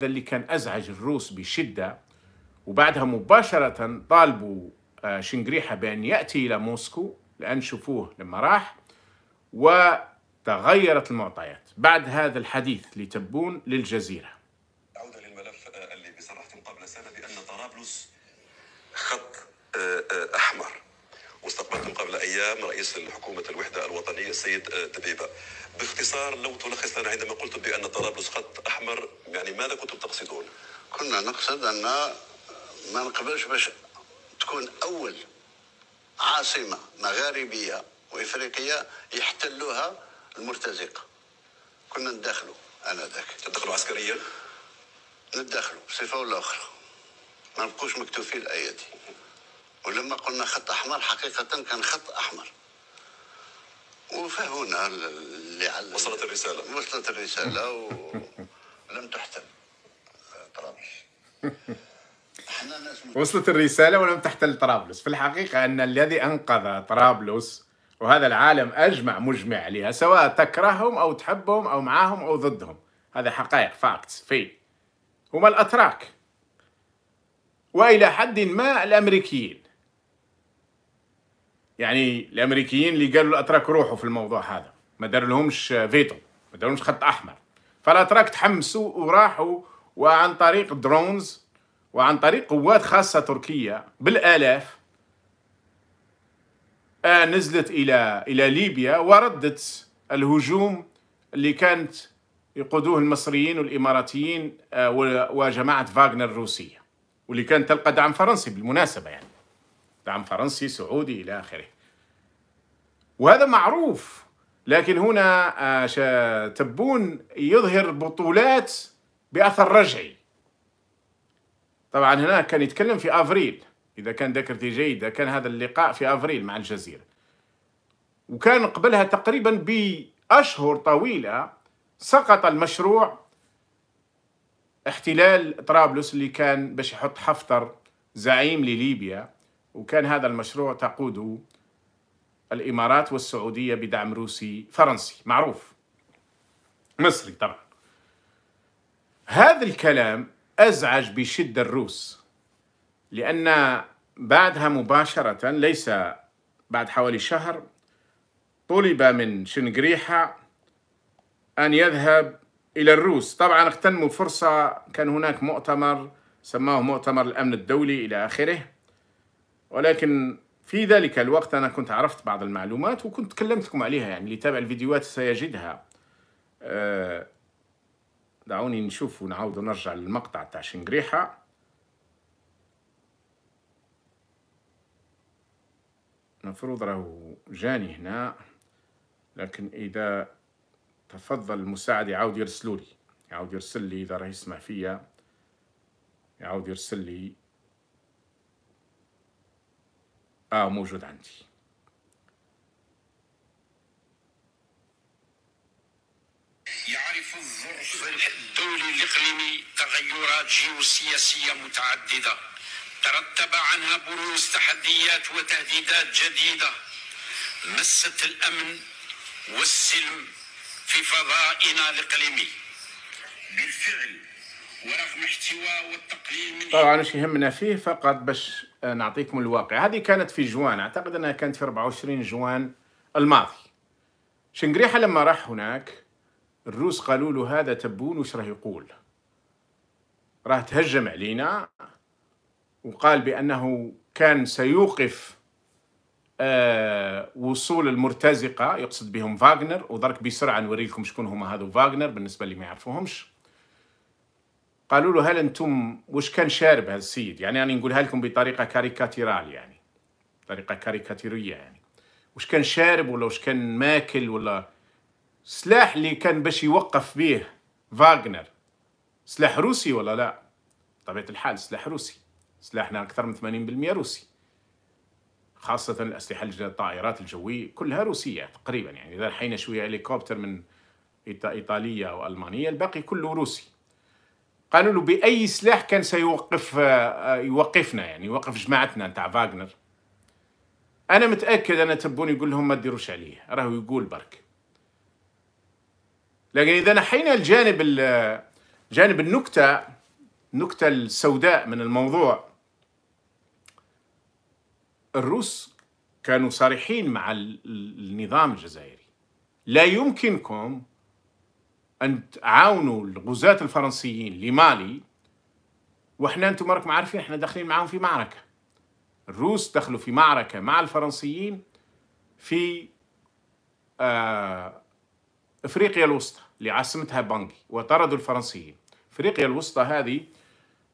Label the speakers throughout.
Speaker 1: ده اللي كان أزعج الروس بشدة وبعدها مباشرة طالبوا آه، شنقريحة بأن يأتي إلى موسكو لأن شوفوه لما راح وتغيرت المعطيات بعد هذا الحديث لتبون للجزيرة عودة للملف آه، اللي صرحتم قبل سنة بأن طرابلس خط آه، أحمر ايام رئيس الحكومه الوحده الوطنيه السيد آه، دبيبه. باختصار لو تلخص لنا عندما قلتم بان طرابلس خط احمر يعني ماذا كنتم تقصدون؟ كنا نقصد ان ما نقبلش باش تكون اول عاصمه مغاربيه وافريقيه يحتلوها المرتزقه. كنا ندخلوا انذاك. تدخلوا عسكريا؟ ندخلوا بصفه ولا اخرى. ما نبقوش مكتوفين الايادي. ولما قلنا خط احمر حقيقه كان خط احمر وفهونا اللي على وصلت الرساله وصلت الرساله ولم تحتل طرابلس وصلت الرسالة ولم تحتل طرابلس في الحقيقة أن الذي أنقذ طرابلس وهذا العالم أجمع مجمع عليها سواء تكرههم أو تحبهم أو معاهم أو ضدهم هذا حقائق فاكتس في هما الأتراك وإلى حد ما الأمريكيين يعني الامريكيين اللي قالوا الاتراك روحوا في الموضوع هذا ما دار لهمش فيتو ما دار لهمش خط احمر فالاتراك تحمسوا وراحوا وعن طريق درونز وعن طريق قوات خاصه تركيه بالالاف آه، نزلت الى الى ليبيا وردت الهجوم اللي كانت يقودوه المصريين والاماراتيين آه، وجماعه فاغنر الروسيه واللي كانت تلقى دعم فرنسي بالمناسبه يعني دعم فرنسي سعودي إلى آخره وهذا معروف لكن هنا آه، تبون يظهر بطولات بأثر رجعي طبعا هنا كان يتكلم في أفريل إذا كان ذاكرتي جيدة كان هذا اللقاء في أفريل مع الجزيرة وكان قبلها تقريبا بأشهر طويلة سقط المشروع احتلال طرابلس اللي كان باش يحط حفتر زعيم لليبيا وكان هذا المشروع تقوده الإمارات والسعودية بدعم روسي فرنسي معروف مصري طبعا هذا الكلام أزعج بشدة الروس لأن بعدها مباشرة ليس بعد حوالي شهر طلب من شنقريحة أن يذهب إلى الروس طبعا اغتنموا فرصة كان هناك مؤتمر سماه مؤتمر الأمن الدولي إلى آخره ولكن في ذلك الوقت أنا كنت عرفت بعض المعلومات وكنت كلمتكم عليها يعني اللي تابع الفيديوهات سيجدها آه، دعوني نشوف ونعود ونرجع للمقطع تاع شنقريحة المفروض راهو جاني هنا لكن إذا تفضل المساعد يعاود يرسلولي يعاود يرسل لي إذا راه يسمع فيا يعاود يرسل لي اه موجود عندي يعرف الظرف الدولي الاقليمي تغيرات جيوسياسيه متعدده ترتب عنها بروز تحديات وتهديدات جديده مست الامن والسلم في فضائنا الاقليمي بالفعل ورغم احتواء والتقليل طبعا واش يهمنا فيه فقط باش نعطيكم الواقع هذه كانت في جوان اعتقد انها كانت في 24 جوان الماضي شنقريحة لما راح هناك الروس قالوا له هذا تبون وش راه يقول راه تهجم علينا وقال بأنه كان سيوقف آه وصول المرتزقة يقصد بهم فاغنر ودرك بسرعة نوريكم شكون هما هذو فاغنر بالنسبة اللي ما يعرفوهمش قالوا له هل انتم وش كان شارب السيد؟ يعني انا نقولها لكم بطريقه كاريكاتيرال يعني طريقه كاريكاتيريه يعني وش كان شارب ولا وش كان ماكل ولا سلاح اللي كان باش يوقف به فاغنر سلاح روسي ولا لا طبيعة الحال سلاح روسي سلاحنا أكثر من 80% روسي خاصة الأسلحة الطائرات الجوية كلها روسية تقريبا يعني إذا حين شوية هليكوبتر من إيطالية أو ألمانية الباقي كله روسي قالوا له باي سلاح كان سيوقف آه، آه، يوقفنا يعني يوقف جماعتنا نتاع فاغنر انا متاكد انا تبوني يقول لهم ما تديروش عليه راهو يقول برك لكن اذا نحينا الجانب جانب النكته النكته السوداء من الموضوع الروس كانوا صريحين مع النظام الجزائري لا يمكنكم ان تعاونوا الغزاة الفرنسيين لمالي واحنا انتم راكم عارفين احنا داخلين معاهم في معركه الروس دخلوا في معركه مع الفرنسيين في آه افريقيا الوسطى اللي عاصمتها بانجي وطردوا الفرنسيين افريقيا الوسطى هذه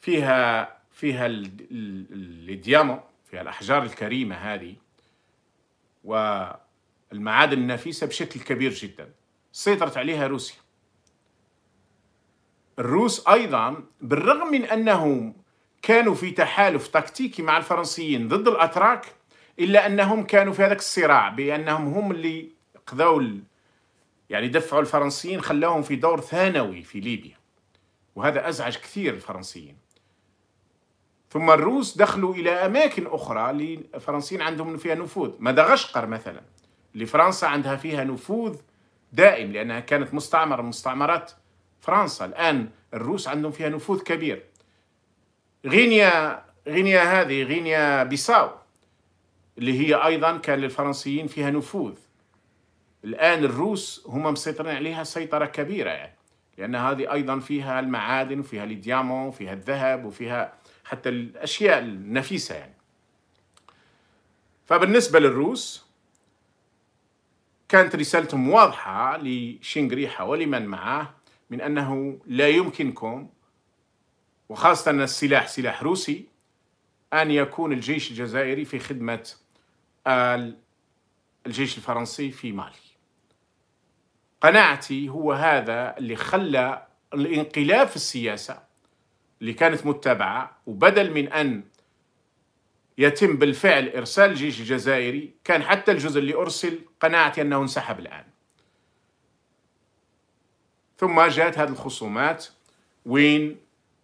Speaker 1: فيها فيها الديامو فيها الاحجار الكريمه هذه والمعادن النفيسه بشكل كبير جدا سيطرت عليها روسيا الروس أيضا بالرغم من أنهم كانوا في تحالف تكتيكي مع الفرنسيين ضد الأتراك إلا أنهم كانوا في هذاك الصراع بأنهم هم اللي قضوا يعني دفعوا الفرنسيين خلاهم في دور ثانوي في ليبيا وهذا أزعج كثير الفرنسيين ثم الروس دخلوا إلى أماكن أخرى اللي الفرنسيين عندهم فيها نفوذ مدغشقر مثلا اللي فرنسا عندها فيها نفوذ دائم لأنها كانت مستعمرة من مستعمرات فرنسا الآن الروس عندهم فيها نفوذ كبير غينيا غينيا هذه غينيا بيساو اللي هي أيضا كان للفرنسيين فيها نفوذ الآن الروس هم مسيطرين عليها سيطرة كبيرة يعني لأن هذه أيضا فيها المعادن وفيها الديامون وفيها الذهب وفيها حتى الأشياء النفيسة يعني فبالنسبة للروس كانت رسالتهم واضحة لشينغريحة ولمن معاه من أنه لا يمكنكم وخاصة أن السلاح سلاح روسي أن يكون الجيش الجزائري في خدمة الجيش الفرنسي في مالي قناعتي هو هذا اللي خلى الانقلاب في السياسة اللي كانت متبعة وبدل من أن يتم بالفعل إرسال الجيش الجزائري كان حتى الجزء اللي أرسل قناعتي أنه انسحب الآن ثم جاءت هذه الخصومات وين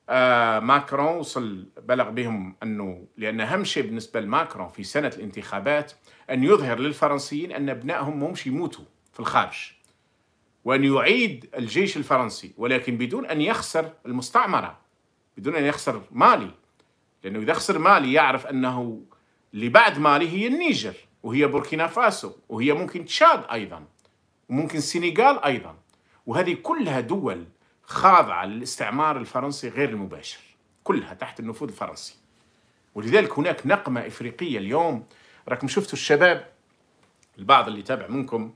Speaker 1: آه ماكرون وصل بلغ بهم انه لان اهم شيء بالنسبه لماكرون في سنه الانتخابات ان يظهر للفرنسيين ان ابنائهم مش يموتوا في الخارج وان يعيد الجيش الفرنسي ولكن بدون ان يخسر المستعمره بدون ان يخسر مالي لانه اذا خسر مالي يعرف انه اللي بعد مالي هي النيجر وهي بوركينا فاسو وهي ممكن تشاد ايضا وممكن السنغال ايضا وهذه كلها دول خاضعة للاستعمار الفرنسي غير المباشر كلها تحت النفوذ الفرنسي ولذلك هناك نقمة إفريقية اليوم راكم شفتوا الشباب البعض اللي تابع منكم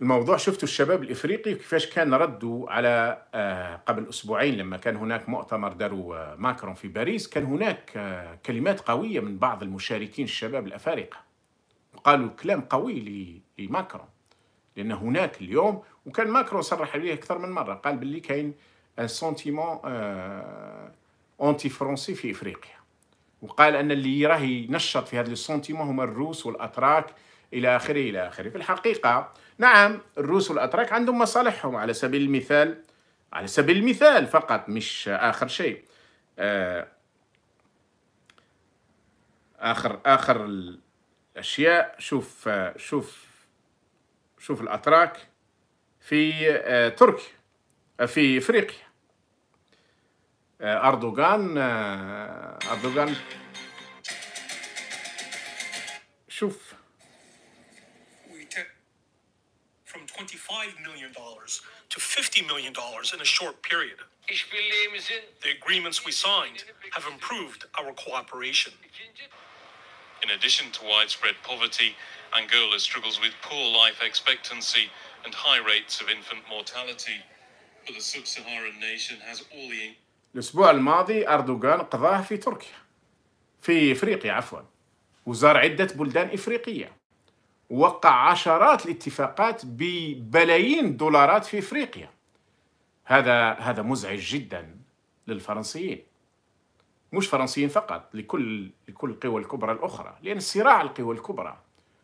Speaker 1: الموضوع شفتوا الشباب الإفريقي كيفاش كان ردوا على آه، قبل أسبوعين لما كان هناك مؤتمر داروا آه، ماكرون في باريس كان هناك آه، كلمات قوية من بعض المشاركين الشباب الأفارقة وقالوا كلام قوي لماكرون لأن هناك اليوم وكان ماكرون صرح عليه اكثر من مره قال باللي كاين ان سونتيمون اونتي فرونسي في افريقيا وقال ان اللي راه ينشط في هذا السونتيمون هما الروس والاتراك الى اخره الى اخره في الحقيقه نعم الروس والاتراك عندهم مصالحهم على سبيل المثال على سبيل المثال فقط مش اخر شيء آه، اخر اخر الاشياء شوف آه، شوف شوف الاتراك في في افريقيا اردوغان اردوغان شوف from 25 million dollars to 50 million dollars in a short period. The agreements we signed have improved our cooperation. In addition to widespread poverty, Angola struggles with poor life expectancy and high rates of infant mortality. But the sub-Saharan nation has all the... الأسبوع الماضي أردوغان قضاه في تركيا في إفريقيا عفوا وزار عدة بلدان إفريقية وقع عشرات الاتفاقات ببلايين الدولارات في إفريقيا هذا هذا مزعج جدا للفرنسيين مش فرنسيين فقط لكل لكل القوى الكبرى الأخرى لأن الصراع القوى الكبرى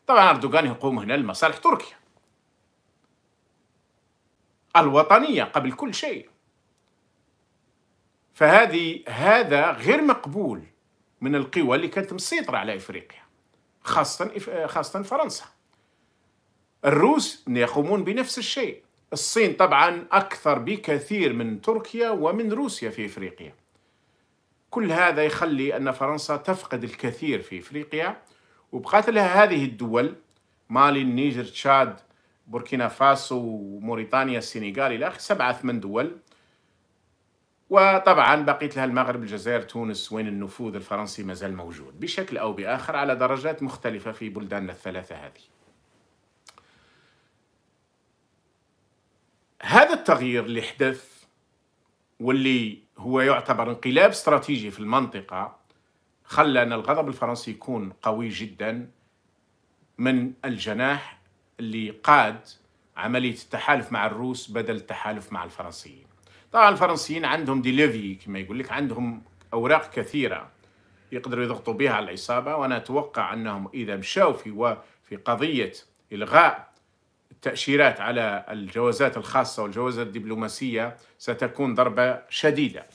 Speaker 1: طبعا أردوغان يقوم هنا لمصالح تركيا الوطنيه قبل كل شيء فهذه هذا غير مقبول من القوى اللي كانت مسيطره على افريقيا خاصه خاصه فرنسا الروس يقومون بنفس الشيء الصين طبعا اكثر بكثير من تركيا ومن روسيا في افريقيا كل هذا يخلي ان فرنسا تفقد الكثير في افريقيا وبقات لها هذه الدول مالي النيجر تشاد بوركينا فاسو وموريتانيا السنغال الى اخره سبعه ثمان دول وطبعا بقيت لها المغرب الجزائر تونس وين النفوذ الفرنسي مازال موجود بشكل او باخر على درجات مختلفه في بلداننا الثلاثه هذه هذا التغيير اللي حدث واللي هو يعتبر انقلاب استراتيجي في المنطقة خلى أن الغضب الفرنسي يكون قوي جدا من الجناح اللي قاد عملية التحالف مع الروس بدل التحالف مع الفرنسيين طبعا الفرنسيين عندهم ديليفي كما يقول لك عندهم أوراق كثيرة يقدروا يضغطوا بها على العصابة وأنا أتوقع أنهم إذا مشوا في, في قضية إلغاء التأشيرات على الجوازات الخاصة والجوازات الدبلوماسية ستكون ضربة شديدة